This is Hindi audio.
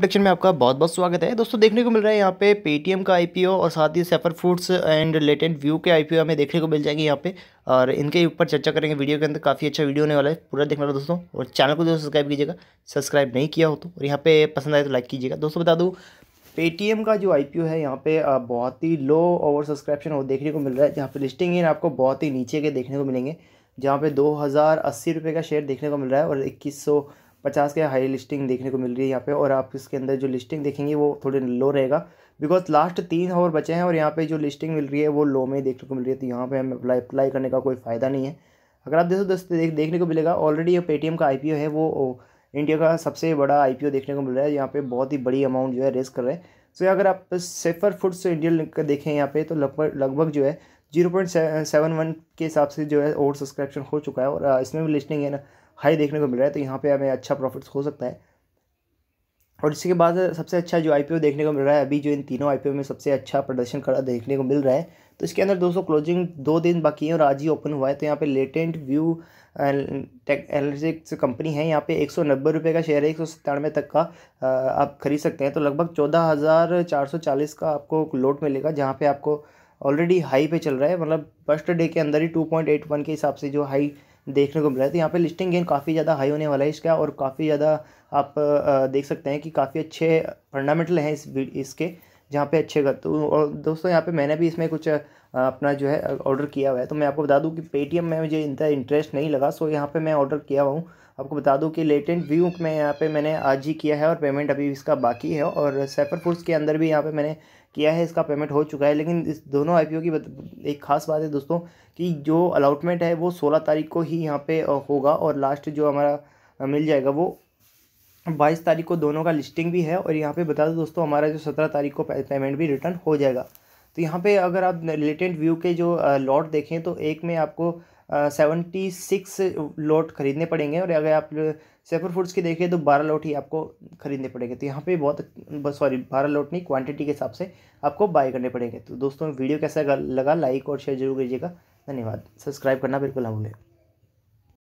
प्रोडक्शन में आपका बहुत बहुत स्वागत है दोस्तों देखने को मिल रहा है यहाँ पे पेटीएम का आईपीओ और साथ ही Safer Foods and Latent View के आईपीओ हमें देखने को मिल जाएंगे यहाँ पे और इनके ऊपर चर्चा करेंगे वीडियो के अंदर काफ़ी अच्छा वीडियो होने वाला है पूरा देखना दोस्तों और चैनल को जो सब्सक्राइब कीजिएगा सब्सक्राइब नहीं किया हो तो और यहाँ पे पसंद आए तो लाइक कीजिएगा दोस्तों बता दूँ पेटीएम का जो आई है यहाँ पे बहुत ही लो ओवर सब्सक्रिप्शन और देखने को मिल रहा है जहाँ पे लिस्टिंग इन आपको बहुत ही नीचे के देखने को मिलेंगे जहाँ पे दो हज़ार अस्सी रुपये का शेयर देखने को मिल रहा है और इक्कीस सौ पचास के हाई लिस्टिंग देखने को मिल रही है यहाँ पे और आप इसके अंदर जो लिस्टिंग देखेंगे वो थोड़े लो रहेगा बिकॉज लास्ट तीन और बचे हैं और यहाँ पे जो लिस्टिंग मिल रही है वो लो में देखने को मिल रही है तो यहाँ पे हमें अप्लाई अप्लाई करने का कोई फ़ायदा नहीं है अगर आप देखो दोस्तों देख, देखने को मिलेगा ऑलरेडी ये पेटीएम का आई है वो इंडिया का सबसे बड़ा आई देखने को मिल रहा है यहाँ पे बहुत ही बड़ी अमाउंट जो है रेस कर रहे हैं सो so, अगर आप सेफर फूड से इंडियन का देखें यहाँ पे तो लगभग लगभग जो है जीरो पॉइंट सेवन वन के हिसाब से जो है ओवर सब्सक्रिप्शन हो चुका है और इसमें भी लिस्टिंग है ना हाई देखने को मिल रहा है तो यहाँ पे हमें अच्छा प्रॉफिट हो सकता है और इसके बाद सबसे अच्छा जो आई देखने को मिल रहा है अभी जो इन तीनों आई में सबसे अच्छा प्रदर्शन कर देखने को मिल रहा है तो इसके अंदर दोस्तों क्लोजिंग दो दिन बाकी है और आज ही ओपन हुआ है तो यहाँ पे लेटेंट व्यू एनालिटिक्स कंपनी है यहाँ पे एक सौ नब्बे रुपये का शेयर है एक सौ सत्तानवे तक का आप खरीद सकते हैं तो लगभग चौदह हज़ार चार सौ चालीस का आपको लोट मिलेगा जहाँ पे आपको ऑलरेडी हाई पे चल रहा है मतलब फर्स्ट डे के अंदर ही टू पॉइंट एट वन के हिसाब से जो हाई देखने को मिला है तो यहाँ पे लिस्टिंग गेन काफ़ी ज़्यादा हाई होने वाला है इसका और काफ़ी ज़्यादा आप देख सकते हैं कि काफ़ी अच्छे फंडामेंटल हैं इस इसके जहाँ पे अच्छे तो और दोस्तों यहाँ पे मैंने भी इसमें कुछ अपना जो है ऑर्डर किया हुआ है तो मैं आपको बता दूँ कि पेटीएम में मुझे इतना इंटरेस्ट नहीं लगा सो यहाँ पे मैं ऑर्डर किया हुआ हूँ आपको बता दूँ कि लेटेंट व्यू में यहाँ पे मैंने आज ही किया है और पेमेंट अभी इसका बाकी है और सेफर फूड्स के अंदर भी यहाँ पर मैंने किया है इसका पेमेंट हो चुका है लेकिन इस दोनों आई की एक खास बात है दोस्तों कि जो अलाउटमेंट है वो सोलह तारीख को ही यहाँ पर होगा और लास्ट जो हमारा मिल जाएगा वो बाईस तारीख को दोनों का लिस्टिंग भी है और यहाँ पे बता दो दोस्तों हमारा जो सत्रह तारीख को पेमेंट भी रिटर्न हो जाएगा तो यहाँ पे अगर आप लेटेंट व्यू के जो लॉट देखें तो एक में आपको सेवेंटी सिक्स लॉट खरीदने पड़ेंगे और अगर आप सेफर फूड्स की देखें तो बारह लॉट ही आपको खरीदने पड़ेंगे तो यहाँ पे बहुत सॉरी बारह लॉट नहीं क्वांटिटी के हिसाब से आपको बाय करने पड़ेंगे तो दोस्तों वीडियो कैसा लगा लाइक और शेयर जरूर कीजिएगा धन्यवाद सब्सक्राइब करना बिल्कुल हम भूलें